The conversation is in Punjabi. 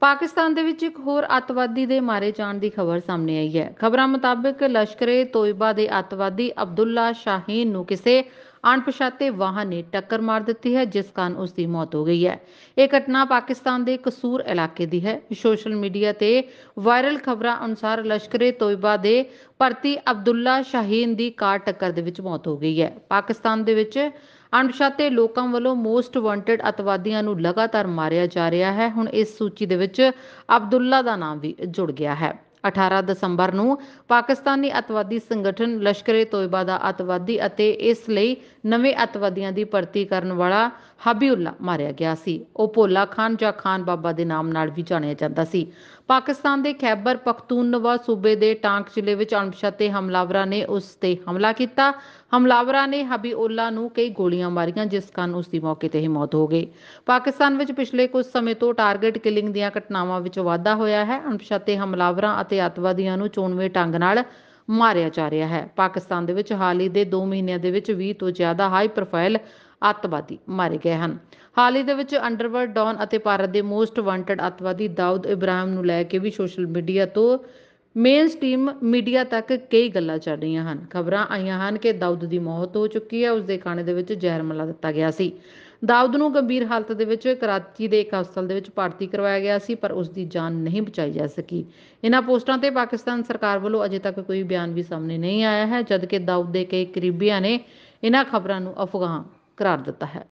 ਪਾਕਿਸਤਾਨ ਦੇ ਵਿੱਚ ਇੱਕ ਹੋਰ ਅੱਤਵਾਦੀ ਦੇ ਮਾਰੇ ਜਾਣ ਦੀ ਖਬਰ ਸਾਹਮਣੇ ਆਈ ਹੈ ਖਬਰਾਂ ਮੁਤਾਬਕ ਲਸ਼ਕਰੇ ਤੋਇਬਾ ਦੇ ਅੱਤਵਾਦੀ ਅਬਦੁੱਲਾ ਸ਼ਾਹੀਨ ਨੂੰ ਕਿਸੇ ਅਣਪਛਾਤੇ ਵਾਹਨ ਨੇ ਟੱਕਰ ਮਾਰ ਦਿੱਤੀ ਹੈ ਜਿਸ ਕਾਰਨ ਉਸ ਦੀ ਮੌਤ ਹੋ ਗਈ ਹੈ ਇਹ ਘਟਨਾ ਪਾਕਿਸਤਾਨ ਦੇ ਕਸੂਰ ਇਲਾਕੇ ਦੀ ਹੈ ਸੋਸ਼ਲ ਮੀਡੀਆ ਤੇ ਵਾਇਰਲ ਖਬਰਾਂ ਅਨੁਸਾਰ ਲਸ਼ਕਰੇ ਤੋਇਬਾ ਦੇ ਭਰਤੀ ਅਬਦੁੱਲਾ ਸ਼ਾਹੀਨ ਦੀ ਕਾਰ ਟੱਕਰ ਦੇ ਵਿੱਚ ਮੌਤ ਹੋ ਗਈ ਹੈ ਪਾਕਿਸਤਾਨ ਦੇ ਵਿੱਚ ਅਣਪਛਾਤੇ ਲੋਕਾਂ ਵੱਲੋਂ ਮੋਸਟ ਵਾਂਟਡ ਅਤਵਾਦੀਆਂ ਨੂੰ ਲਗਾਤਾਰ ਮਾਰਿਆ ਜਾ ਰਿਹਾ ਹੈ ਹੁਣ ਇਸ ਸੂਚੀ ਦੇ ਵਿੱਚ ਅਬਦੁੱਲਾ ਦਾ ਨਾਮ ਵੀ ਜੁੜ ਗਿਆ ਹੈ 18 ਦਸੰਬਰ ਨੂੰ ਪਾਕਿਸਤਾਨੀ ਅਤਵਾਦੀ ਸੰਗਠਨ ਲਸ਼ਕਰ-ਏ-ਤੋਇਬਾ ਦਾ ਅਤਵਾਦੀ ਅਤੇ ਇਸ ਲਈ ਨਵੇਂ ਅਤਵਾਦੀਆਂ ਦੀ ਭਰਤੀ ਕਰਨ ਵਾਲਾ ਹਬੀਉੱਲਾ ਮਾਰਿਆ ਗਿਆ ਸੀ ਉਹ ਭੋਲਾ ਖਾਨ ਜਾਂ ਖਾਨ ਬਾਬਾ ਦੇ ਨਾਮ ਨਾਲ ਵੀ ਜਾਣਿਆ ਜਾਂਦਾ ਸੀ ਪਾਕਿਸਤਾਨ ਦੇ ਖੈਬਰ ਪਖਤੂਨਵਾ ਸੂਬੇ ਦੇ ਟਾਂਕ ਜ਼ਿਲ੍ਹੇ ਵਿੱਚ ਤੇ ਹਮਲਾਵਰਾਂ ਨੇ ਉਸ ਤੇ ਹਮਲਾ ਕੀਤਾ ਹਮਲਾਵਰਾਂ ਨੇ ਹਬੀਉੱਲਾ ਨੂੰ ਕਈ ਗੋਲੀਆਂ ਮਾਰੀਆਂ ਜਿਸ ਕਾਰਨ ਉਸ ਦੀ ਮੌਕੇ ਤੇ ਹੀ ਮੌਤ ਹੋ ਗਈ ਪਾਕਿਸਤਾਨ ਵਿੱਚ ਪਿਛਲੇ ਕੁਝ ਸਮੇਂ ਤੋਂ ਟਾਰਗੇਟ ਕਿਲਿੰਗ ਦੀਆਂ ਘਟਨਾਵਾਂ ਵਿੱਚ ਵਾਧਾ ਹੋਇਆ ਹੈ ਤੇ ਹਮਲਾਵਰਾਂ ਅਤੇ ਅਤੇ ਅਤਵਾਦੀਆਂ ਨੂੰ ਚੋਣਵੇਂ ਢੰਗ ਨਾਲ ਮਾਰਿਆ ਜਾ ਰਿਹਾ ਹੈ ਪਾਕਿਸਤਾਨ ਦੇ ਵਿੱਚ ਹਾਲ ਹੀ ਦੇ 2 ਮਹੀਨਿਆਂ ਦੇ ਵਿੱਚ 20 ਤੋਂ ਜ਼ਿਆਦਾ ਹਾਈ ਪ੍ਰੋਫਾਈਲ ਅੱਤਵਾਦੀ ਮਾਰੇ ਗਏ ਹਨ ਹਾਲ ਹੀ ਦੇ ਵਿੱਚ ਅੰਡਰਵਰਲਡ ਡੌਨ ਅਤੇ ਭਾਰਤ ਦੇ ਮੋਸਟ ਵਾਂਟਡ ਅੱਤਵਾਦੀ ਦਾਊਦ ਇਬਰਾਹਿਮ ਨੂੰ ਲੈ ਕੇ ਵੀ ਸੋਸ਼ਲ ਮੀਡੀਆ ਤੋਂ ਮੇਨ ਸਟ੍ਰੀਮ ਮੀਡੀਆ ਤੱਕ ਕਈ ਗੱਲਾਂ ਚੱਲ ਰਹੀਆਂ ਹਨ ਖਬਰਾਂ ਆਈਆਂ ਹਨ ਕਿ ਦਾਊਦ ਦੀ ਮੌਤ ਹੋ ਚੁੱਕੀ ਹੈ ਉਸ ਦੇ ਖਾਣੇ ਦੇ ਵਿੱਚ ਜ਼ਹਿਰ ਮਿਲਾ ਦਿੱਤਾ ਗਿਆ ਸੀ ਦਾਊਦ ਨੂੰ ਗੰਭੀਰ ਹਾਲਤ ਦੇ ਵਿੱਚ ਕਰਾਚੀ ਦੇ ਇੱਕ ਹਸਪਤਾਲ ਦੇ ਵਿੱਚ ਭਰਤੀ ਕਰਵਾਇਆ ਗਿਆ ਸੀ ਪਰ ਉਸ ਦੀ ਜਾਨ ਨਹੀਂ ਬਚਾਈ ਜਾ ਸਕੀ ਇਹਨਾਂ ਪੋਸਟਾਂ ਤੇ ਪਾਕਿਸਤਾਨ ਸਰਕਾਰ ਵੱਲੋਂ ਅਜੇ ਤੱਕ ਕੋਈ ਬਿਆਨ ਵੀ ਸਾਹਮਣੇ ਨਹੀਂ ਆਇਆ ਹੈ ਜਦਕਿ ਦਾਊਦ ਦੇ ਕਈ ਕਰੀਬੀਆਂ ਨੇ ਇਹਨਾਂ ਖਬਰਾਂ ਨੂੰ ਅਫਗਾਨ ਕਰਾਰ ਦਿੱਤਾ ਹੈ